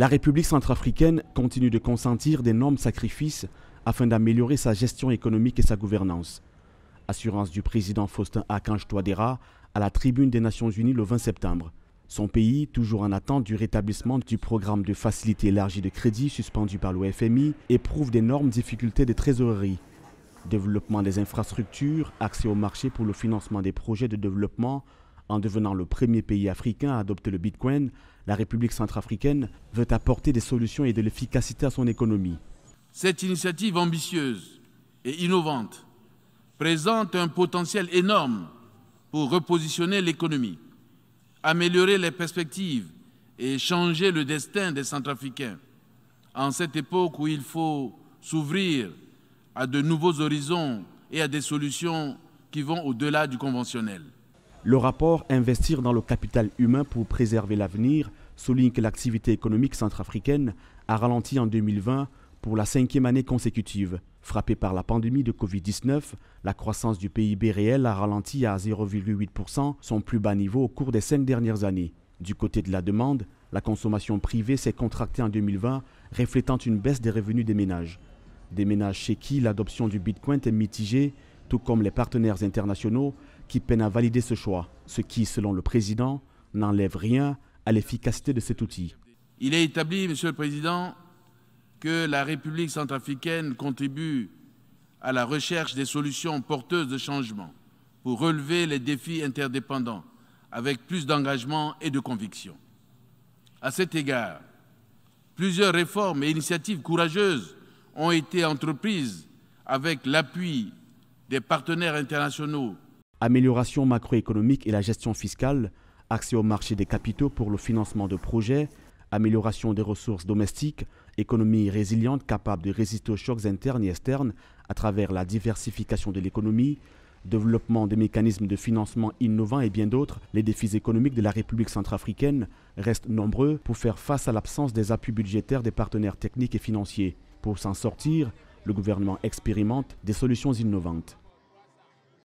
La République centrafricaine continue de consentir d'énormes sacrifices afin d'améliorer sa gestion économique et sa gouvernance. Assurance du président Faustin Akanj Touadéra à la tribune des Nations Unies le 20 septembre. Son pays, toujours en attente du rétablissement du programme de facilité élargie de crédit suspendu par le FMI, éprouve d'énormes difficultés de trésorerie. Développement des infrastructures, accès au marché pour le financement des projets de développement, en devenant le premier pays africain à adopter le Bitcoin, la République centrafricaine veut apporter des solutions et de l'efficacité à son économie. Cette initiative ambitieuse et innovante présente un potentiel énorme pour repositionner l'économie, améliorer les perspectives et changer le destin des Centrafricains. En cette époque où il faut s'ouvrir à de nouveaux horizons et à des solutions qui vont au-delà du conventionnel. Le rapport Investir dans le capital humain pour préserver l'avenir souligne que l'activité économique centrafricaine a ralenti en 2020 pour la cinquième année consécutive. Frappée par la pandémie de Covid-19, la croissance du PIB réel a ralenti à 0,8%, son plus bas niveau au cours des cinq dernières années. Du côté de la demande, la consommation privée s'est contractée en 2020, reflétant une baisse des revenus des ménages. Des ménages chez qui l'adoption du Bitcoin est mitigée, tout comme les partenaires internationaux qui peine à valider ce choix, ce qui, selon le président, n'enlève rien à l'efficacité de cet outil. Il est établi, Monsieur le Président, que la République centrafricaine contribue à la recherche des solutions porteuses de changement pour relever les défis interdépendants avec plus d'engagement et de conviction. À cet égard, plusieurs réformes et initiatives courageuses ont été entreprises avec l'appui des partenaires internationaux amélioration macroéconomique et la gestion fiscale, accès au marché des capitaux pour le financement de projets, amélioration des ressources domestiques, économie résiliente capable de résister aux chocs internes et externes à travers la diversification de l'économie, développement des mécanismes de financement innovants et bien d'autres, les défis économiques de la République centrafricaine restent nombreux pour faire face à l'absence des appuis budgétaires des partenaires techniques et financiers. Pour s'en sortir, le gouvernement expérimente des solutions innovantes.